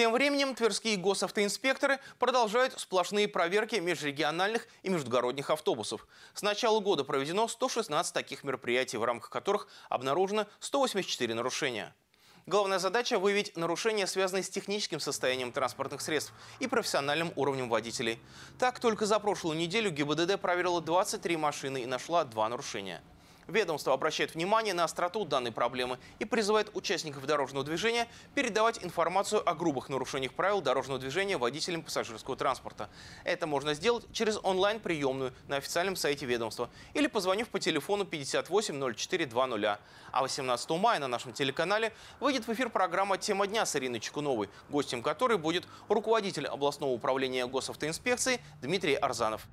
Тем временем тверские госавтоинспекторы продолжают сплошные проверки межрегиональных и междугородних автобусов. С начала года проведено 116 таких мероприятий, в рамках которых обнаружено 184 нарушения. Главная задача – выявить нарушения, связанные с техническим состоянием транспортных средств и профессиональным уровнем водителей. Так, только за прошлую неделю ГИБДД проверила 23 машины и нашла два нарушения – Ведомство обращает внимание на остроту данной проблемы и призывает участников дорожного движения передавать информацию о грубых нарушениях правил дорожного движения водителям пассажирского транспорта. Это можно сделать через онлайн-приемную на официальном сайте ведомства или позвонив по телефону 580420. А 18 мая на нашем телеканале выйдет в эфир программа «Тема дня» с Ириной Чекуновой, гостем которой будет руководитель областного управления госавтоинспекции Дмитрий Арзанов.